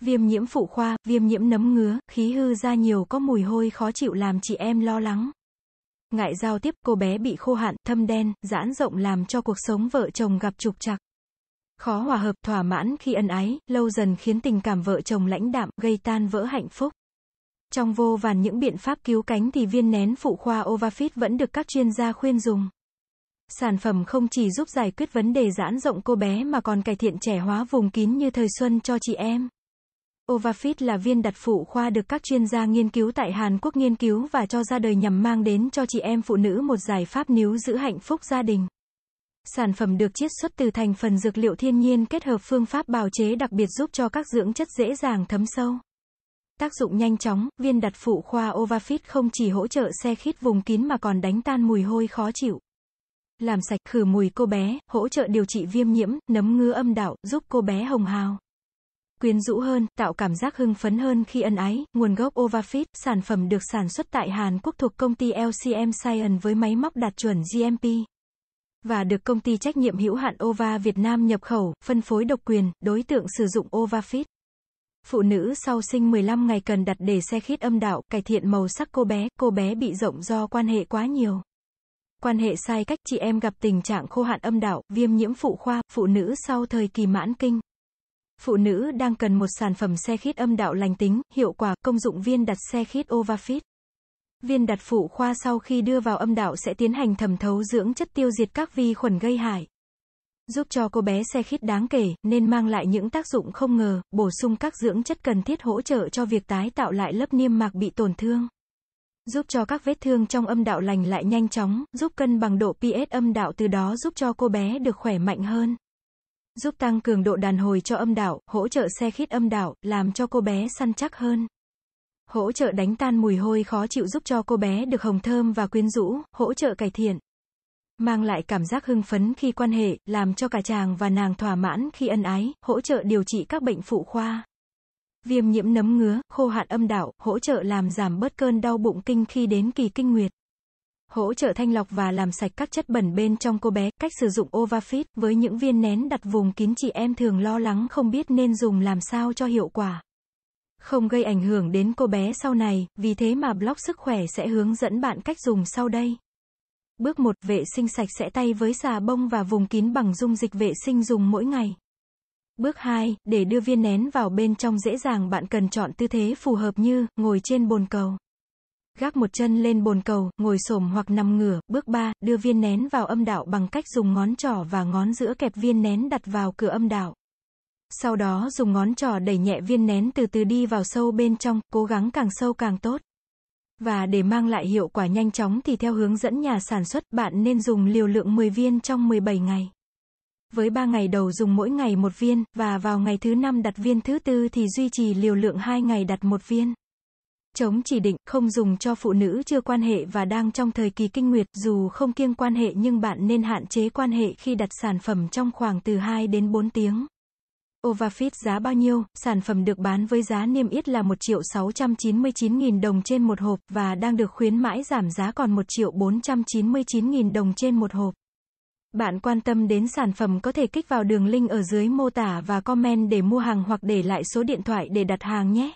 viêm nhiễm phụ khoa, viêm nhiễm nấm ngứa, khí hư ra nhiều có mùi hôi khó chịu làm chị em lo lắng. Ngại giao tiếp, cô bé bị khô hạn, thâm đen, giãn rộng làm cho cuộc sống vợ chồng gặp trục trặc. Khó hòa hợp, thỏa mãn khi ân ái, lâu dần khiến tình cảm vợ chồng lãnh đạm, gây tan vỡ hạnh phúc. Trong vô vàn những biện pháp cứu cánh thì viên nén phụ khoa Ovafit vẫn được các chuyên gia khuyên dùng. Sản phẩm không chỉ giúp giải quyết vấn đề giãn rộng cô bé mà còn cải thiện trẻ hóa vùng kín như thời xuân cho chị em. Ovafit là viên đặt phụ khoa được các chuyên gia nghiên cứu tại Hàn Quốc nghiên cứu và cho ra đời nhằm mang đến cho chị em phụ nữ một giải pháp níu giữ hạnh phúc gia đình. Sản phẩm được chiết xuất từ thành phần dược liệu thiên nhiên kết hợp phương pháp bào chế đặc biệt giúp cho các dưỡng chất dễ dàng thấm sâu. Tác dụng nhanh chóng, viên đặt phụ khoa Ovafit không chỉ hỗ trợ xe khít vùng kín mà còn đánh tan mùi hôi khó chịu. Làm sạch khử mùi cô bé, hỗ trợ điều trị viêm nhiễm, nấm ngứa âm đạo, giúp cô bé hồng hào quyến rũ hơn, tạo cảm giác hưng phấn hơn khi ân ái. Nguồn gốc Ovafit, sản phẩm được sản xuất tại Hàn Quốc thuộc công ty LCM Science với máy móc đạt chuẩn GMP và được công ty trách nhiệm hữu hạn Ova Việt Nam nhập khẩu, phân phối độc quyền, đối tượng sử dụng Ovafit. Phụ nữ sau sinh 15 ngày cần đặt để xe khít âm đạo, cải thiện màu sắc cô bé, cô bé bị rộng do quan hệ quá nhiều. Quan hệ sai cách chị em gặp tình trạng khô hạn âm đạo, viêm nhiễm phụ khoa, phụ nữ sau thời kỳ mãn kinh. Phụ nữ đang cần một sản phẩm xe khít âm đạo lành tính, hiệu quả, công dụng viên đặt xe khít Ovafit. Viên đặt phụ khoa sau khi đưa vào âm đạo sẽ tiến hành thẩm thấu dưỡng chất tiêu diệt các vi khuẩn gây hại. Giúp cho cô bé xe khít đáng kể, nên mang lại những tác dụng không ngờ, bổ sung các dưỡng chất cần thiết hỗ trợ cho việc tái tạo lại lớp niêm mạc bị tổn thương. Giúp cho các vết thương trong âm đạo lành lại nhanh chóng, giúp cân bằng độ pH âm đạo từ đó giúp cho cô bé được khỏe mạnh hơn giúp tăng cường độ đàn hồi cho âm đạo, hỗ trợ xe khít âm đạo, làm cho cô bé săn chắc hơn. Hỗ trợ đánh tan mùi hôi khó chịu giúp cho cô bé được hồng thơm và quyến rũ, hỗ trợ cải thiện. Mang lại cảm giác hưng phấn khi quan hệ, làm cho cả chàng và nàng thỏa mãn khi ân ái, hỗ trợ điều trị các bệnh phụ khoa. Viêm nhiễm nấm ngứa, khô hạn âm đạo, hỗ trợ làm giảm bớt cơn đau bụng kinh khi đến kỳ kinh nguyệt hỗ trợ thanh lọc và làm sạch các chất bẩn bên trong cô bé. Cách sử dụng Ovafit với những viên nén đặt vùng kín chị em thường lo lắng không biết nên dùng làm sao cho hiệu quả. Không gây ảnh hưởng đến cô bé sau này, vì thế mà blog sức khỏe sẽ hướng dẫn bạn cách dùng sau đây. Bước 1. Vệ sinh sạch sẽ tay với xà bông và vùng kín bằng dung dịch vệ sinh dùng mỗi ngày. Bước 2. Để đưa viên nén vào bên trong dễ dàng bạn cần chọn tư thế phù hợp như ngồi trên bồn cầu. Gác một chân lên bồn cầu, ngồi xổm hoặc nằm ngửa. Bước 3, đưa viên nén vào âm đạo bằng cách dùng ngón trỏ và ngón giữa kẹp viên nén đặt vào cửa âm đạo. Sau đó dùng ngón trỏ đẩy nhẹ viên nén từ từ đi vào sâu bên trong, cố gắng càng sâu càng tốt. Và để mang lại hiệu quả nhanh chóng thì theo hướng dẫn nhà sản xuất, bạn nên dùng liều lượng 10 viên trong 17 ngày. Với 3 ngày đầu dùng mỗi ngày một viên, và vào ngày thứ 5 đặt viên thứ tư thì duy trì liều lượng 2 ngày đặt một viên chống chỉ định, không dùng cho phụ nữ chưa quan hệ và đang trong thời kỳ kinh nguyệt, dù không kiêng quan hệ nhưng bạn nên hạn chế quan hệ khi đặt sản phẩm trong khoảng từ 2 đến 4 tiếng. Ovafit giá bao nhiêu? Sản phẩm được bán với giá niêm yết là 1 triệu 699 nghìn đồng trên một hộp và đang được khuyến mãi giảm giá còn 1 triệu 499 nghìn đồng trên một hộp. Bạn quan tâm đến sản phẩm có thể kích vào đường link ở dưới mô tả và comment để mua hàng hoặc để lại số điện thoại để đặt hàng nhé.